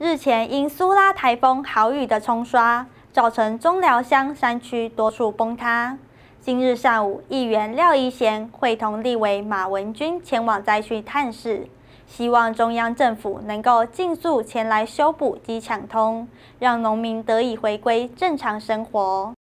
日前，因苏拉台风豪雨的冲刷，造成中寮乡山区多处崩塌。今日上午，议员廖一贤会同立委马文君前往灾区探视，希望中央政府能够尽速前来修补及抢通，让农民得以回归正常生活。